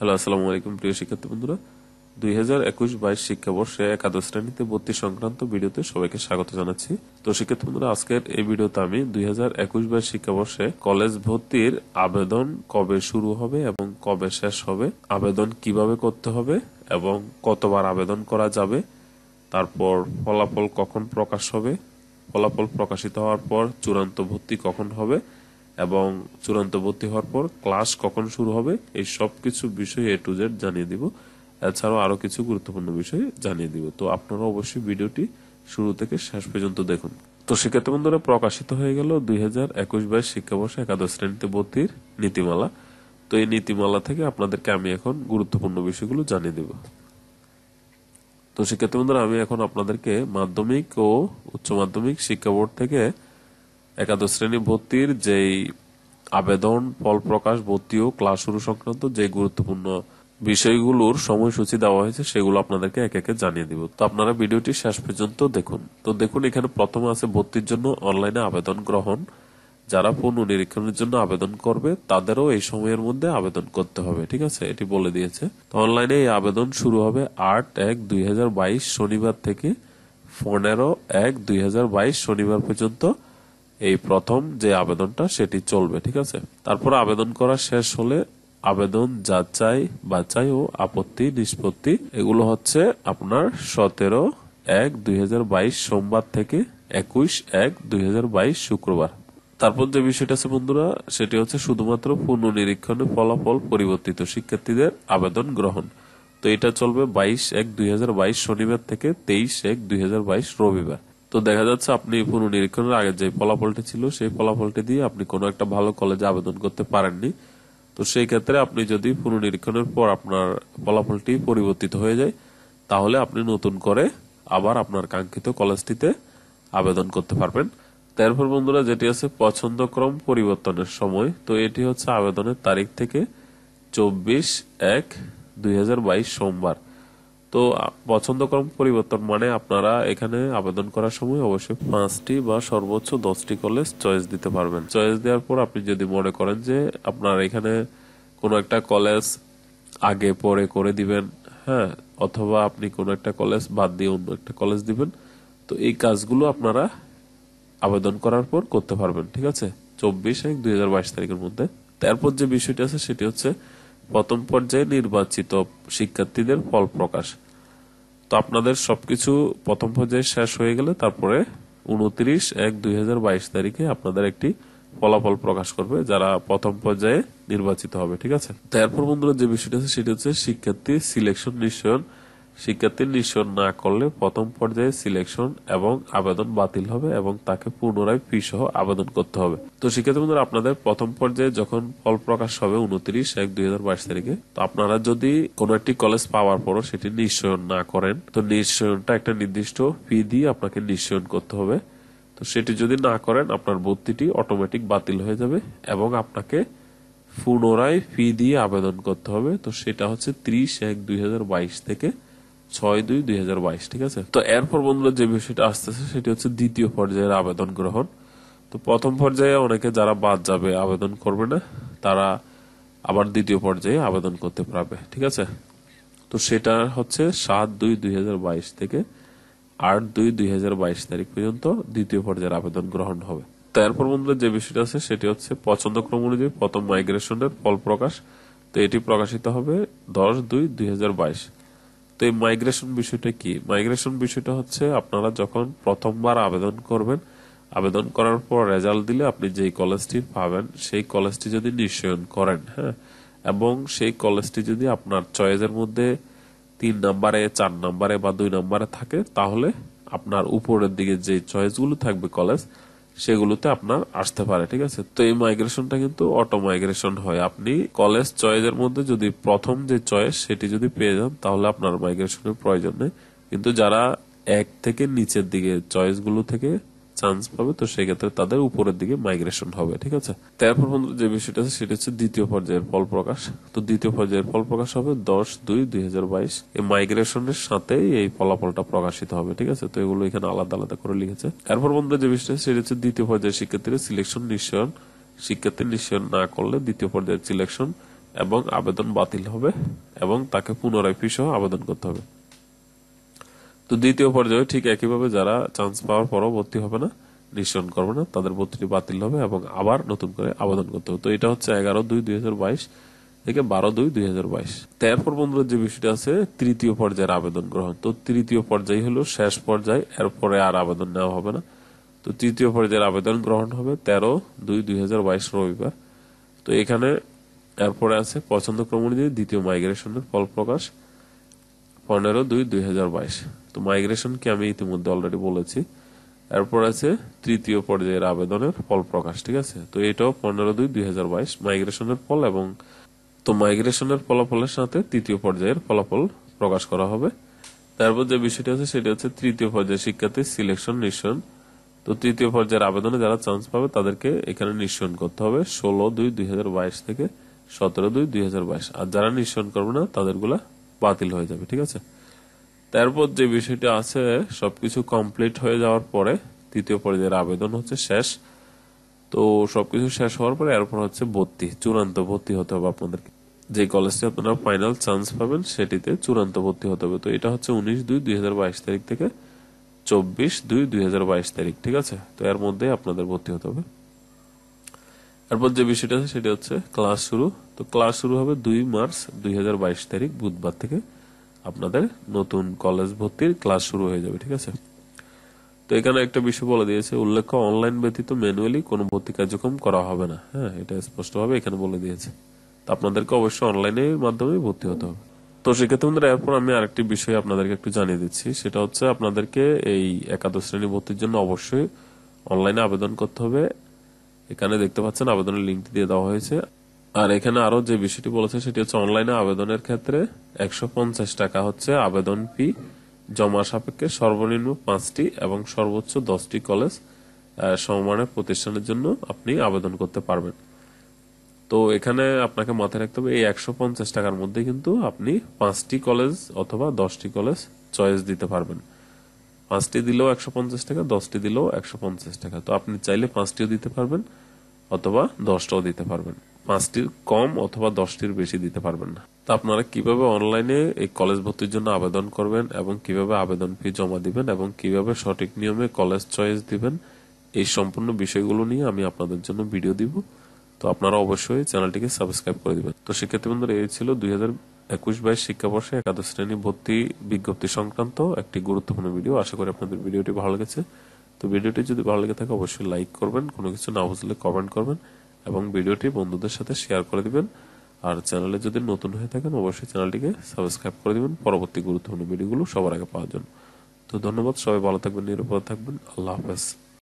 hello আসসালামু আলাইকুম প্রিয় শিক্ষার্থী বন্ধুরা দুই হাজার একুশ বাইশ শিক্ষাবর্ষে একাদশ শ্রেণীতে ভর্তি সংক্রান্ত ভিডিওতে সবাইকে স্বাগত জানাচ্ছি তো শিক্ষার্থী বন্ধুরা আজকের এই ভিডিওতে আমি দুই হাজার একুশ বাইশ শিক্ষাবর্ষে কলেজ ভর্তির আবেদন কবে শুরু হবে এবং কবে শেষ হবে আবেদন কিভাবে করতে হবে এবং কতবার আবেদন করা যাবে তারপর ফলাফল কখন প্রকাশ হবে ফলাফল প্রকাশিত হওয়ার পর চূড়ান্ত ভর্তি কখন হবে এবং চূড়ান্ত ভর্তি হওয়ার পর ক্লাস কখন শুরু হবে এই সব কিছু বিষয়ে এ টু জেড জানিয়ে দিব এছাড়াও আরও কিছু গুরুত্বপূর্ণ বিষয় জানিয়ে দিব তো আপনারা অবশ্যই ভিডিওটি শুরু থেকে শেষ পর্যন্ত দেখুন তো শিক্ষার্থী বন্ধুরা প্রকাশিত হয়ে গেল দুই হাজার একুশ বাইশ শিক্ষাবর্ষে একাদশ শ্রেণীতে ভর্তির নীতিমালা তো এই নীতিমালা থেকে আপনাদেরকে আমি এখন গুরুত্বপূর্ণ বিষয়গুলো জানিয়ে দেব তো শিক্ষার্থী বন্ধুরা আমি এখন আপনাদেরকে মাধ্যমিক ও উচ্চ মাধ্যমিক শিক্ষা বোর্ড থেকে একাদশ শ্রেণী ভর্তির যেই আবেদন ফল প্রকাশ ভর্তি ও ক্লাস শুরু সংক্রান্ত যে গুরুত্বপূর্ণ বিষয়গুলোর সময়সূচি দেওয়া হয়েছে সেগুলো আপনাদেরকে এক একে জানিয়ে দিব তো আপনারা ভিডিওটি শেষ পর্যন্ত দেখুন তো দেখুন এখানে প্রথমে আছে ভর্তির জন্য অনলাইনে আবেদন গ্রহণ যারা পূর্ণ নিরীক্ষণের জন্য আবেদন করবে তাদেরও এই সময়ের মধ্যে আবেদন করতে হবে ঠিক আছে এটি বলে দিয়েছে তো অনলাইনে এই আবেদন শুরু হবে আট এক দুই শনিবার থেকে পনেরো এক দুই শনিবার পর্যন্ত এই প্রথম যে আবেদনটা সেটি চলবে ঠিক আছে তারপর আবেদন করা শেষ হলে আবেদন যাচাই বাচাই ও আপত্তি নিষ্পত্তি এগুলো হচ্ছে আপনার সতেরো এক দুই সোমবার থেকে একুশ এক দুই শুক্রবার তারপর যে বিষয়টা আছে বন্ধুরা সেটি হচ্ছে শুধুমাত্র পুনঃনিরীক্ষণে ফলাফল পরিবর্তিত শিক্ষার্থীদের আবেদন গ্রহণ তো এটা চলবে বাইশ এক দুই শনিবার থেকে তেইশ এক দুই রবিবার তো দেখা যাচ্ছে আপনি পুনর্নিরীক্ষণের নিরীক্ষণের আগে যে ফলাফলটি ছিল সেই ফলাফলটি দিয়ে আপনি কোনো একটা ভালো কলেজে আবেদন করতে পারেননি তো সেই ক্ষেত্রে আপনি যদি পুনর্নিরীক্ষণের নিরীক্ষণের পর আপনার ফলাফলটি পরিবর্তিত হয়ে যায় তাহলে আপনি নতুন করে আবার আপনার কাঙ্ক্ষিত কলেজটিতে আবেদন করতে পারবেন তারপর বন্ধুরা যেটি আছে পছন্দক্রম পরিবর্তনের সময় তো এটি হচ্ছে আবেদনের তারিখ থেকে চব্বিশ এক দুই সোমবার তো ক্রম পরিবর্তন মানে আপনারা এখানে আবেদন করার সময় অবশ্যই পাঁচটি বা সর্বোচ্চ দশটি কলেজ চয়েস দিতে পারবেন চয়েস দেওয়ার পর আপনি যদি মনে করেন যে আপনার এখানে কোনো একটা কলেজ আগে পরে করে দিবেন হ্যাঁ অথবা আপনি কোনো একটা কলেজ বাদ দিয়ে অন্য একটা কলেজ দিবেন তো এই কাজগুলো আপনারা আবেদন করার পর করতে পারবেন ঠিক আছে চব্বিশ এক দুই তারিখের মধ্যে তারপর যে বিষয়টি আছে সেটি হচ্ছে প্রথম পর্যায়ে নির্বাচিত শিক্ষার্থীদের ফল প্রকাশ আপনাদের সবকিছু প্রথম পর্যায়ে শেষ হয়ে গেলে তারপরে উনত্রিশ এক দুই তারিখে আপনাদের একটি ফলাফল প্রকাশ করবে যারা প্রথম পর্যায়ে নির্বাচিত হবে ঠিক আছে তারপর বন্ধুরা যে বিষয়টা আছে সেটা হচ্ছে শিক্ষার্থী সিলেকশন নিশ্চয়ন শিক্ষার্থী নিঃসরণ না করলে প্রথম পর্যায়ে সিলেকশন এবং আবেদন বাতিল হবে এবং তাকে পুনরায় ফি সহ আবেদন করতে হবে তো শিক্ষার্থী বন্ধুরা আপনাদের প্রথম পর্যায়ে যখন ফল প্রকাশ হবে উনত্রিশ এক দুই হাজার বাইশ তারিখে তো আপনারা যদি কোনো একটি কলেজ পাওয়ার পরও সেটি নিঃসরণ না করেন তো নিঃসরণটা একটা নির্দিষ্ট ফি দিয়ে আপনাকে নিঃসরণ করতে হবে তো সেটি যদি না করেন আপনার ভর্তিটি অটোমেটিক বাতিল হয়ে যাবে এবং আপনাকে পুনরায় ফি দিয়ে আবেদন করতে হবে তো সেটা হচ্ছে ত্রিশ এক দুই হাজার বাইশ থেকে ছয় দুই দুই হাজার বাইশ ঠিক আছে তো এরপর বন্ধুরা যে বিষয়টা আসতেছে সেটি হচ্ছে দ্বিতীয় পর্যায়ের আবেদন গ্রহণ তো প্রথম পর্যায়ে অনেকে যারা বাদ যাবে আবেদন করবে না তারা আবার দ্বিতীয় পর্যায়ে আবেদন করতে পারবে ঠিক আছে তো সেটা হচ্ছে সাত দুই দুই হাজার বাইশ থেকে আট দুই দুই হাজার বাইশ তারিখ পর্যন্ত দ্বিতীয় পর্যায়ের আবেদন গ্রহণ হবে তো এরপর বন্ধুরা যে বিষয়টা আছে সেটি হচ্ছে পছন্দক্রম অনুযায়ী প্রথম মাইগ্রেশনের ফল প্রকাশ তো এটি প্রকাশিত হবে দশ দুই দুই হাজার বাইশ তো এই মাইগ্রেশন বিষয়টা কি মাইগ্রেশন বিষয়টা হচ্ছে আপনারা যখন প্রথমবার আবেদন করবেন আবেদন করার পর রেজাল্ট দিলে আপনি যেই কলেজটি পাবেন সেই কলেজটি যদি নিশ্চয়ন করেন হ্যাঁ এবং সেই কলেজটি যদি আপনার চয়েসের মধ্যে তিন নম্বরে চার নম্বরে বা দুই নম্বরে থাকে তাহলে আপনার উপরের দিকে যে চয়েসগুলো থাকবে কলেজ সেগুলোতে আপনার আসতে পারে ঠিক আছে তো এই মাইগ্রেশনটা কিন্তু অটো মাইগ্রেশন হয় আপনি কলেজ চয়েসের মধ্যে যদি প্রথম যে চয়েস সেটি যদি পেয়ে যান তাহলে আপনার মাইগ্রেশনের প্রয়োজন নেই কিন্তু যারা এক থেকে নিচের দিকে চয়েসগুলো থেকে চান্স পাবে তো সেক্ষেত্রে তাদের উপরের দিকে মাইগ্রেশন হবে ঠিক আছে তারপর বন্ধু যে বিষয়টা আছে সেটা হচ্ছে দ্বিতীয় পর্যায়ের ফল প্রকাশ তো দ্বিতীয় পর্যায়ের ফল প্রকাশ হবে দশ দুই দুই এই মাইগ্রেশনের সাথে এই ফলাফলটা প্রকাশিত হবে ঠিক আছে তো এগুলো এখানে আলাদা আলাদা করে লিখেছে এরপর বন্ধু যে বিষয়টা সেটা হচ্ছে দ্বিতীয় পর্যায়ের শিক্ষার্থীরা সিলেকশন নিশ্চয়ন শিক্ষার্থী নিশ্চয়ন না করলে দ্বিতীয় পর্যায়ের সিলেকশন এবং আবেদন বাতিল হবে এবং তাকে পুনরায় ফি সহ আবেদন করতে হবে তো দ্বিতীয় পর্যায়ে ঠিক একইভাবে যারা চান্স পাওয়ার পরও ভর্তি হবে না নিঃসরণ করবে না তাদের ভর্তিটি বাতিল হবে এবং আবার নতুন করে আবেদন করতে হবে তো এটা হচ্ছে এগারো দুই দুই হাজার বাইশ থেকে বারো দুই দুই হাজার বাইশ তারপর বন্ধুরা যে বিষয়টা আছে তৃতীয় পর্যায়ের আবেদন গ্রহণ তো তৃতীয় পর্যায় হলো শেষ পর্যায় এরপরে আর আবেদন নেওয়া হবে না তো তৃতীয় পর্যায়ের আবেদন গ্রহণ হবে তেরো দুই দুই হাজার বাইশ রবিবার তো এখানে এরপরে আছে পছন্দ ক্রম অনুযায়ী দ্বিতীয় মাইগ্রেশনের ফল প্রকাশ পনেরো দুই দুই হাজার বাইশ তো মাইগ্রেশনকে আমি ইতিমধ্যে অলরেডি বলেছি এরপর আছে তৃতীয় পর্যায়ের আবেদনের ফল প্রকাশ ঠিক আছে তো এটাও পনেরো দুই দুই হাজার বাইশ মাইগ্রেশনের ফল এবং তো মাইগ্রেশনের ফলাফলের সাথে তৃতীয় পর্যায়ের ফলাফল প্রকাশ করা হবে তারপর যে বিষয়টি আছে সেটি হচ্ছে তৃতীয় পর্যায়ের শিক্ষার্থী সিলেকশন নিঃসরণ তো তৃতীয় পর্যায়ের আবেদনে যারা চান্স পাবে তাদেরকে এখানে নিঃসরণ করতে হবে ষোলো দুই দুই হাজার বাইশ থেকে সতেরো দুই দুই হাজার বাইশ আর যারা নিঃসরণ করবে না তাদেরগুলা বাতিল হয়ে যাবে ঠিক আছে তারপর যে বিষয়টা আছে সবকিছু কমপ্লিট হয়ে যাওয়ার পরে তৃতীয় পর্যায়ের আবেদন হচ্ছে শেষ তো সবকিছু শেষ হওয়ার পরে এরপর হচ্ছে ভর্তি চূড়ান্ত ভর্তি হতে হবে আপনাদেরকে যে কলেজটি আপনারা ফাইনাল চান্স পাবেন সেটিতে চূড়ান্ত ভর্তি হতে হবে তো এটা হচ্ছে উনিশ দুই দুই তারিখ থেকে চব্বিশ দুই দুই তারিখ ঠিক আছে তো এর মধ্যে আপনাদের ভর্তি হতে হবে এরপর যে বিষয়টা আছে সেটা হচ্ছে ক্লাস শুরু তো ক্লাস শুরু হবে দুই মার্চ দুই তারিখ বুধবার থেকে আপনাদের নতুন কলেজ ভর্তির ক্লাস শুরু হয়ে যাবে ঠিক আছে তো এখানে একটা বিষয় বলে দিয়েছে উল্লেখ্য অনলাইন ব্যতীত ম্যানুয়ালি কোনো ভর্তি কার্যক্রম করা হবে না হ্যাঁ এটা স্পষ্টভাবে এখানে বলে দিয়েছে তো আপনাদেরকে অবশ্যই অনলাইনের মাধ্যমে ভর্তি হতে হবে তো সেক্ষেত্রে আমাদের এরপর আমি আরেকটি বিষয় আপনাদেরকে একটু জানিয়ে দিচ্ছি সেটা হচ্ছে আপনাদেরকে এই একাদশ শ্রেণী ভর্তির জন্য অবশ্যই অনলাইনে আবেদন করতে হবে এখানে দেখতে পাচ্ছেন আবেদনের লিঙ্ক দিয়ে দেওয়া হয়েছে আর এখানে আরো যে বিষয়টি বলেছে সেটি হচ্ছে অনলাইনে আবেদনের ক্ষেত্রে একশো টাকা হচ্ছে আবেদন ফি জমা সাপেক্ষে সর্বনিম্ন পাঁচটি এবং সর্বোচ্চ দশটি কলেজ সমমানের প্রতিষ্ঠানের জন্য আপনি আবেদন করতে পারবেন তো এখানে আপনাকে মাথায় রাখতে হবে এই একশো পঞ্চাশ টাকার মধ্যে কিন্তু আপনি পাঁচটি কলেজ অথবা দশটি কলেজ চয়েস দিতে পারবেন পাঁচটি দিলেও একশো পঞ্চাশ টাকা দশটি দিলেও একশো পঞ্চাশ টাকা তো আপনি চাইলে পাঁচটিও দিতে পারবেন অথবা দশটাও দিতে পারবেন পাঁচটির কম অথবা দশটির বেশি দিতে পারবেন না তো আপনারা কিভাবে অনলাইনে এই কলেজ ভর্তির জন্য আবেদন করবেন এবং কিভাবে আবেদন ফি জমা দিবেন এবং কিভাবে সঠিক নিয়মে কলেজ চয়েস দিবেন এই সম্পূর্ণ বিষয়গুলো নিয়ে আমি আপনাদের জন্য ভিডিও দিব তো আপনারা অবশ্যই চ্যানেলটিকে সাবস্ক্রাইব করে দিবেন তো শিক্ষার্থী বন্ধুরা এই ছিল দুই হাজার একুশ বাইশ শিক্ষাবর্ষে একাদশ শ্রেণী ভর্তি বিজ্ঞপ্তি সংক্রান্ত একটি গুরুত্বপূর্ণ ভিডিও আশা করি আপনাদের ভিডিওটি ভালো লেগেছে তো ভিডিওটি যদি ভালো লেগে থাকে অবশ্যই লাইক করবেন কোনো কিছু না বুঝলে কমেন্ট করবেন এবং ভিডিওটি বন্ধুদের সাথে শেয়ার করে দিবেন আর চ্যানেলে যদি নতুন হয়ে থাকেন অবশ্যই চ্যানেলটিকে সাবস্ক্রাইব করে দিবেন পরবর্তী গুরুত্বপূর্ণ ভিডিওগুলো সবার আগে পাওয়ার জন্য তো ধন্যবাদ সবাই ভালো থাকবেন নিরাপদ থাকবেন আল্লাহ হাফেজ